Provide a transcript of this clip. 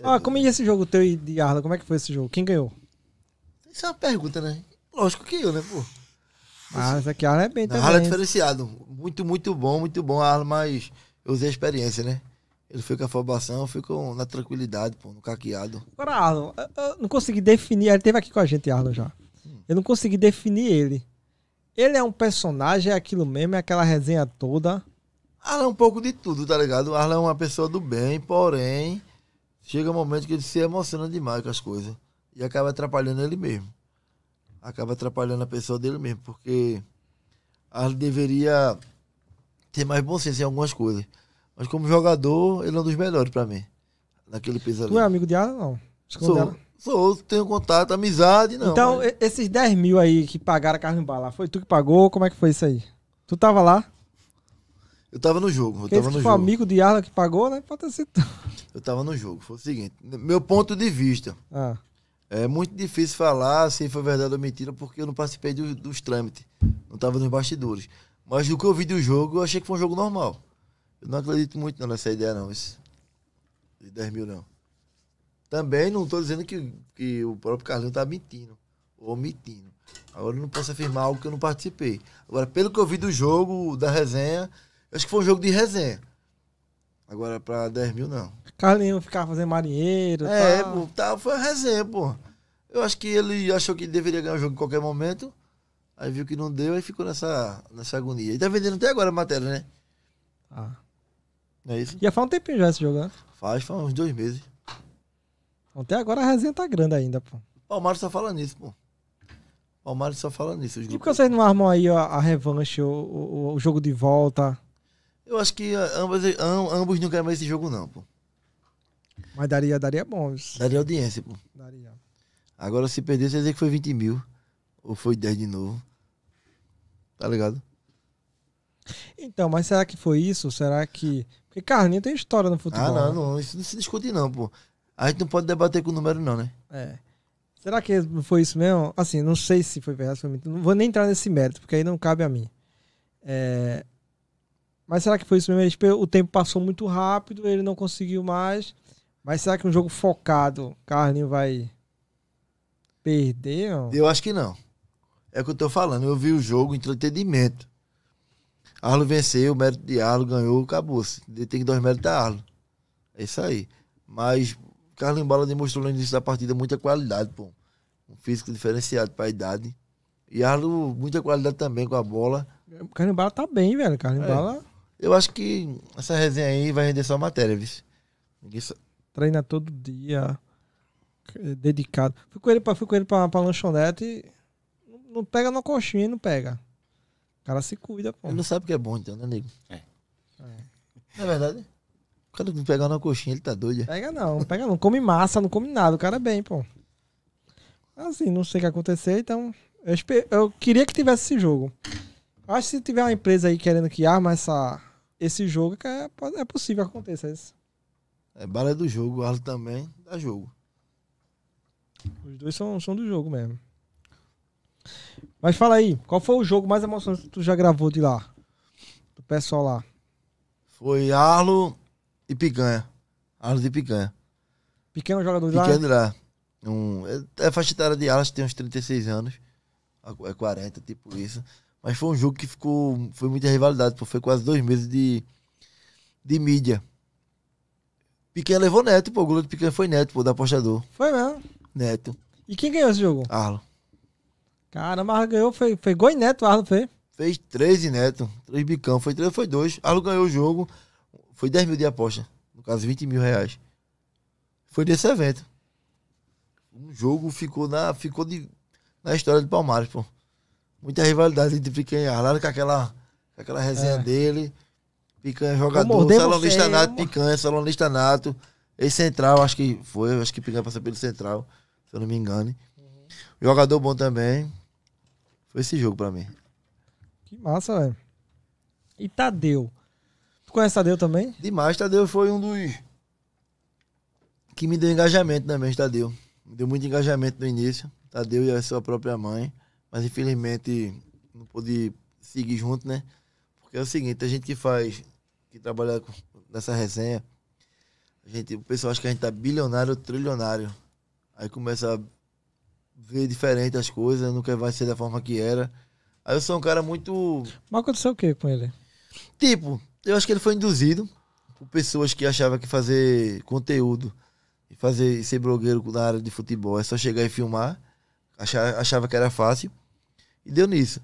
É ah, como é, é esse jogo teu e de Arla? Como é que foi esse jogo? Quem ganhou? Isso é uma pergunta, né? Lógico que eu, né, pô? Mas ah, aqui a Arla é bem também. Arla é diferenciado. Muito, muito bom, muito bom a Arla, mas eu usei a experiência, né? Ele foi com a fui ficou na tranquilidade, pô, no caqueado. Agora, Arlo, eu, não consegui definir. Ele teve aqui com a gente, Arlo já. Hum. Eu não consegui definir ele. Ele é um personagem, é aquilo mesmo, é aquela resenha toda. Arlo é um pouco de tudo, tá ligado? Arlo é uma pessoa do bem, porém, chega um momento que ele se emociona demais com as coisas e acaba atrapalhando ele mesmo. Acaba atrapalhando a pessoa dele mesmo, porque ele deveria ter mais bom senso em algumas coisas. Mas como jogador, ele é um dos melhores para mim. Naquele peso ali. Tu é amigo de Alan, não? sou, sou, tenho contato, amizade, não. Então, mas... esses 10 mil aí que pagaram a carne bala, foi tu que pagou? Como é que foi isso aí? Tu tava lá? Eu tava no jogo. Eu Quem tava no foi tipo jogo. amigo de Arla que pagou, né? Pode ter Eu tava no jogo. Foi o seguinte: meu ponto de vista. Ah. É muito difícil falar se foi verdade ou mentira, porque eu não participei do, dos trâmites. Não tava nos bastidores. Mas do que eu vi do jogo, eu achei que foi um jogo normal. Eu não acredito muito nessa ideia, não. Esse, de 10 mil, não. Também não estou dizendo que, que o próprio Carlinho está mentindo. Ou mentindo. Agora eu não posso afirmar algo que eu não participei. Agora, pelo que eu vi do jogo, da resenha, Acho que foi um jogo de resenha. Agora pra 10 mil, não. Carlinhos ficava fazendo marinheiro. É, tal. Pô, tá, foi a resenha, pô. Eu acho que ele achou que deveria ganhar o jogo em qualquer momento. Aí viu que não deu e ficou nessa, nessa agonia. E tá vendendo até agora a matéria, né? Ah. Não é isso? Ia faz um tempinho já esse jogo, né? Faz, faz uns dois meses. Então, até agora a resenha tá grande ainda, pô. Palmares só fala nisso, pô. Palmares só fala nisso. E por que vocês não armam aí a, a revanche, o, o, o jogo de volta? Eu acho que ah, ambas, ambos não querem mais esse jogo, não, pô. Mas daria, daria bom. Daria audiência, pô. Daria. Agora, se perder, você dizer que foi 20 mil. Ou foi 10 de novo. Tá ligado? Então, mas será que foi isso? Será que. Porque Carlinhos tem história no ah, futebol. Ah, não, né? não. Isso não se discute, não, pô. A gente não pode debater com o número, não, né? É. Será que foi isso mesmo? Assim, não sei se foi verdade, Não vou nem entrar nesse mérito, porque aí não cabe a mim. É, mas será que foi isso mesmo? Tipo, o tempo passou muito rápido, ele não conseguiu mais. Mas será que um jogo focado, Carlinho vai perder? Eu acho que não. É o que eu tô falando. Eu vi o jogo, entretenimento. Arlo venceu, o mérito de Arlo ganhou, acabou-se. Tem que dar os méritos a Arlo. É isso aí. Mas Carlinho Bala demonstrou no início da partida muita qualidade, pô. Um físico diferenciado para a idade. E Arlo, muita qualidade também com a bola. O Carlinho Bala tá bem, velho. Carlinho é. Bala eu acho que essa resenha aí vai render só matéria, viu? Isso. Treina todo dia, é, dedicado. Fui com ele pra, fui com ele pra, pra lanchonete, não pega na coxinha, não pega. O cara se cuida, pô. Ele não sabe o que é bom, então, né, nego? É. é. Não é verdade? O cara não pega na coxinha, ele tá doido. É. Pega não, não pega não. Come massa, não come nada. O cara é bem, pô. Assim, não sei o que aconteceu, então. Eu, esper... eu queria que tivesse esse jogo. Acho que se tiver uma empresa aí querendo que arma essa esse jogo que é, é possível que aconteça é isso. É bala do jogo, o Arlo também dá jogo. Os dois são, são do jogo mesmo. Mas fala aí, qual foi o jogo mais emocionante que tu já gravou de lá? Do pessoal lá? Foi Arlo e Picanha. Arlo e Picanha. Pequeno jogador de lá? Pequeno de lá. Um, é, é faixa etária de Arlo, tem uns 36 anos. É 40, tipo isso. Mas foi um jogo que ficou. Foi muita rivalidade, pô. Foi quase dois meses de, de mídia. Piquen levou Neto, pô. O goleiro do Piquen foi Neto, pô, da apostador. Foi mesmo. Neto. E quem ganhou esse jogo? Arlo. Caramba, Arlo ganhou. Foi, foi gol e Neto, Arlo fez. Fez 13 Neto, Três bicão. Foi três, foi dois. Arlo ganhou o jogo. Foi 10 mil de aposta. No caso, 20 mil reais. Foi desse evento. Um jogo ficou na, ficou de, na história do Palmares, pô muita rivalidade entre Picanha e Arlado, com aquela, com aquela resenha é. dele. Picanha é jogador, salonista você, nato, Picanha, salonista nato. esse central acho que foi, acho que Picanha passou pelo central, se eu não me engano. Uhum. Jogador bom também. Foi esse jogo pra mim. Que massa, velho. E Tadeu? Tu conhece Tadeu também? Demais, Tadeu foi um dos que me deu engajamento também, né, Tadeu. Me deu muito engajamento no início. Tadeu e a sua própria mãe mas infelizmente não pude seguir junto, né? Porque é o seguinte, a gente que faz, que trabalha nessa resenha, a gente, o pessoal acha que a gente tá bilionário, trilionário. Aí começa a ver diferente as coisas, nunca vai ser da forma que era. Aí eu sou um cara muito. Mas aconteceu o que com ele? Tipo, eu acho que ele foi induzido por pessoas que achavam que fazer conteúdo e fazer ser blogueiro na área de futebol é só chegar e filmar achava, achava que era fácil. E deu nisso.